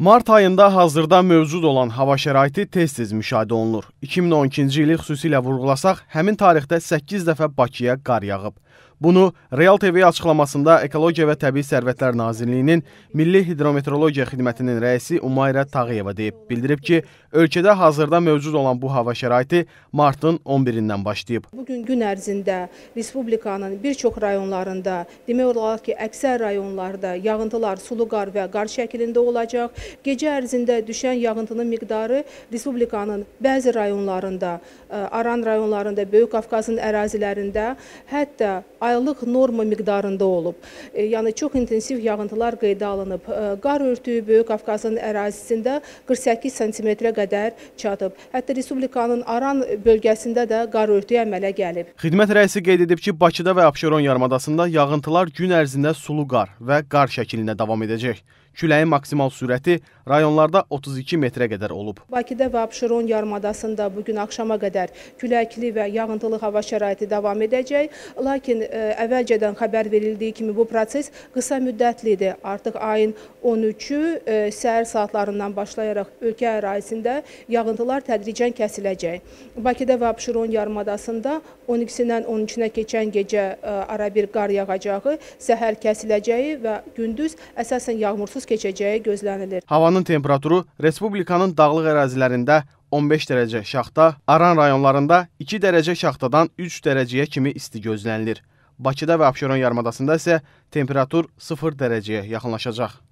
Mart ayında hazırda mövcud olan hava şəraiti tez-tez müşahidə olunur. 2012-ci ili xüsusilə vurğulasaq, həmin tarixdə 8 dəfə Bakıya qar yağıb. Bunu Real TV açıqlamasında Ekologiya və Təbii Sərvətlər Nazirliyinin Milli Hidrometeorologiya Xidmətinin rəisi Umayrə Tağıyeva deyib. Bildirib ki, ölkədə hazırda mövcud olan bu hava şəraiti martın 11-dən başlayıb. Bugün gün ərzində Respublikanın bir çox rayonlarında, demək olar ki, əksər rayonlarda yağıntılar sulu qar və qar şəklində olacaq. Gecə ərzində düşən yağıntının miqdarı Respublikanın bəzi rayonlarında, e, Aran rayonlarında, Böyük Qafqazın ərazilərində, hətta aylıq norma miqdarında olub. E, yəni çox intensiv yağıntılar qeydə alınıb. E, qar örtüyü Böyük Qafqazın ərazisində 48 sm-ə qədər çatıb. Hətta Respublikanın Aran bölgəsində də qar örtüyü əmələ gəlib. Xidmət rəisi qeyd edib ki, Bakıda və Abşeron yarımadasında yağıntılar gün ərzində sulu qar və qar şəklində davam edəcək. Küləyin maksimal sürəti rayonlarda 32 metrə qədər olub. Bakıda və Abşeron yarımadasında bu gün axşama qədər küləkli və yağıntılı hava şəraiti davam edəcək. Lakin e, əvvəlcədən xəbər verildiyi kimi bu proses qısa müddətlidir. Artıq ayın 13-ü e, səhər saatlarından başlayaraq ölkə ərazisində yağıntılar tədricən kəsiləcək. Bakıda və Abşeron yarımadasında 12-dən 13-nə keçən gecə e, ara bir qar yağacağı, səhər kəsiləcəyi və gündüz əsasən yağmursuz qararsız keçəcəyi gözlənilir. Havanın temperaturu Respublikanın dağlıq ərazilərində 15 dərəcə şaxta, Aran rayonlarında 2 dərəcə şaxtadan 3 dərəcəyə kimi isti gözlənilir. Bakıda və Abşeron yarımadasında isə temperatur 0 dərəcəyə yaxınlaşacaq.